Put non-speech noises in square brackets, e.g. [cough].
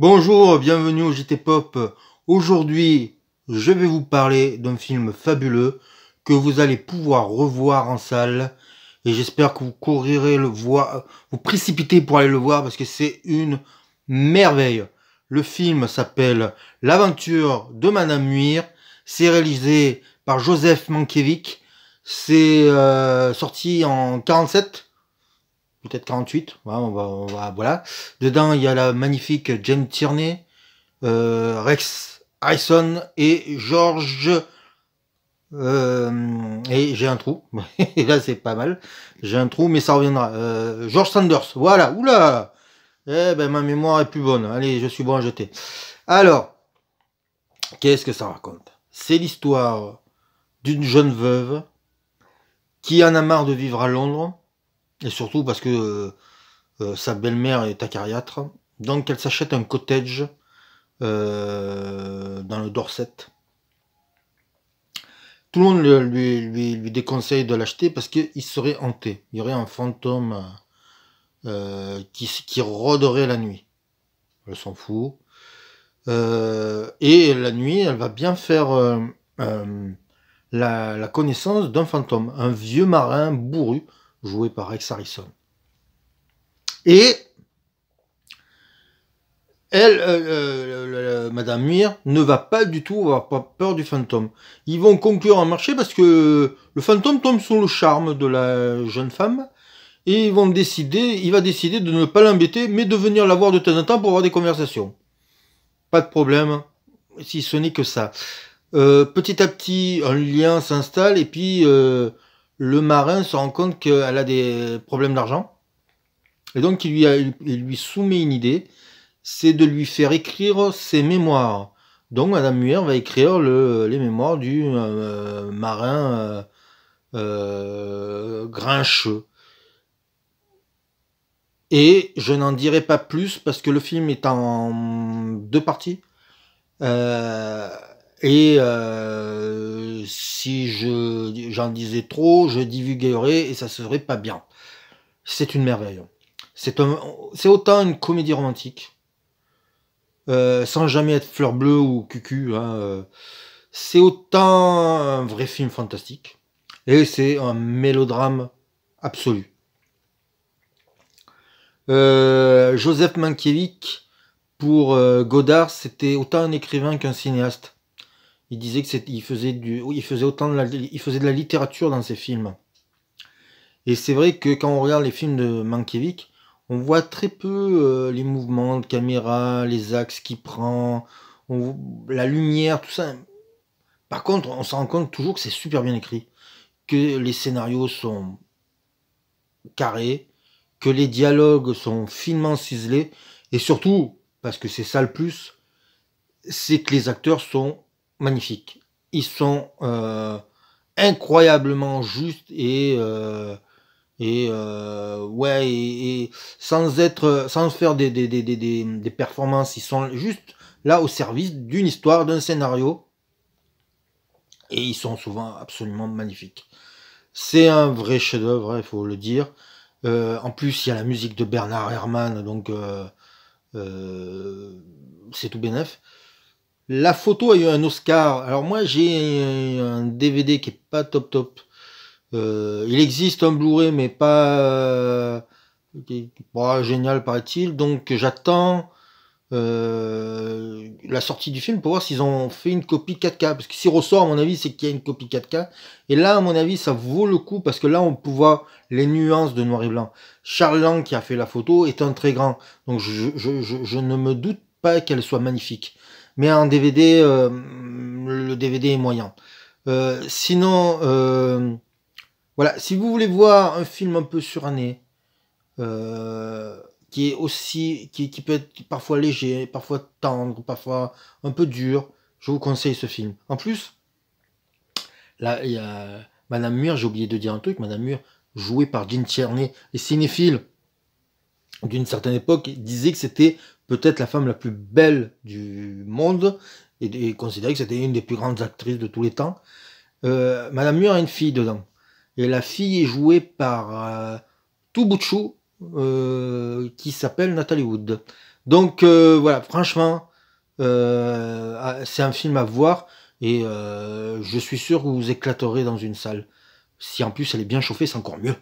Bonjour, bienvenue au JT Pop. Aujourd'hui, je vais vous parler d'un film fabuleux que vous allez pouvoir revoir en salle. Et j'espère que vous courirez le voir, vous précipitez pour aller le voir parce que c'est une merveille. Le film s'appelle L'aventure de Madame Muir. C'est réalisé par Joseph Mankiewicz. C'est euh, sorti en 47 peut-être 48. voilà. Dedans, il y a la magnifique Jane Tierney, euh, Rex Harrison et George. Euh, et j'ai un trou. [laughs] et là, c'est pas mal. J'ai un trou, mais ça reviendra. Euh, George Sanders. Voilà. Oula. Eh ben, ma mémoire est plus bonne. Allez, je suis bon à jeter. Alors, qu'est-ce que ça raconte C'est l'histoire d'une jeune veuve qui en a marre de vivre à Londres et surtout parce que euh, euh, sa belle-mère est acariâtre. Donc elle s'achète un cottage euh, dans le Dorset. Tout le monde lui, lui, lui déconseille de l'acheter parce qu'il serait hanté. Il y aurait un fantôme qui, qui, rôderait la nuit. Elle s'en fout. et la nuit, elle va bien faire la, la connaissance d'un fantôme, un vieux marin bourru joué par Rex Harrison. Et elle, euh, euh, Madame Muir, ne va pas du tout avoir peur du fantôme. Ils vont conclure un marché parce que le fantôme tombe sous le charme de la jeune femme et ils vont décider, il va décider de ne pas l'embêter, mais de venir la voir de temps en temps pour avoir des conversations. Pas de problème, si ce n'est que ça. Euh, petit à petit, un lien s'installe et puis le marin se rend compte qu'elle a des problèmes d'argent. Et donc, il lui, lui soumet une idée, c'est de lui faire écrire ses mémoires. Donc, Madame Muir va écrire les mémoires du euh, euh, marin euh, grincheux. Et je n'en dirai pas plus parce que le film est en deux parties. Euh, et euh, si j'en disais trop, je divulguerais et ça ne serait pas bien. C'est une merveille. C'est, autant une comédie romantique, euh, sans jamais être fleur bleue ou cucu. Hein, euh, c'est autant un vrai film fantastique et c'est un mélodrame absolu. Joseph Mankiewicz, pour Godard, c'était autant un écrivain qu'un cinéaste il disait que faisait faisait autant de la, il faisait de la littérature dans ses films. Et c'est vrai que quand on regarde les films de Mankiewicz, on voit très peu euh, les mouvements de caméra, les axes qu'il prend, la lumière, tout ça. Par contre, on se rend compte toujours que c'est super bien écrit, que les scénarios sont carrés, que les dialogues sont finement ciselés, et surtout, parce que c'est ça le plus, c'est que les acteurs sont magnifiques. Ils sont euh, incroyablement justes et euh, et euh, ouais et, sans être sans faire des des, performances ils sont juste là au service d'une histoire d'un scénario et ils sont souvent absolument magnifiques c'est un vrai chef d'œuvre hein, il faut le dire en plus il y a la musique de Bernard Herrmann donc c'est tout bénef la photo a eu un Oscar. Alors moi j'ai un DVD qui est pas top top. Euh, il existe un Blu-ray mais pas euh, génial paraît-il. Donc j'attends euh, la sortie du film pour voir s'ils ont fait une copie 4K. Parce que s'il ressort à mon avis c'est qu'il y a une copie 4K. Et là à mon avis ça vaut le coup parce que là on peut voir les nuances de noir et blanc. Charles Lang qui a fait la photo est un très grand. Donc je ne me doute pas qu'elle soit magnifique mais en DVD, euh, le DVD est moyen. Euh, sinon, euh, voilà, si vous voulez voir un film un peu suranné, qui est aussi, qui, peut être parfois léger, parfois tendre, parfois un peu dur, je vous conseille ce film. En plus, là, il y a Madame Mur, j'ai oublié de dire un truc, Madame Mur, jouée par Jean Tierney, et Cinéphile d'une certaine époque disait que c'était peut-être la femme la plus belle du monde et, considérait que c'était une des plus grandes actrices de tous les temps. Euh, Madame Mur a une fille dedans. Et la fille est jouée par euh, euh qui s'appelle Natalie Wood. Donc euh, voilà, franchement, ah, c'est un film à voir et je suis sûr que vous éclaterez dans une salle. Si en plus elle est bien chauffée, c'est encore mieux.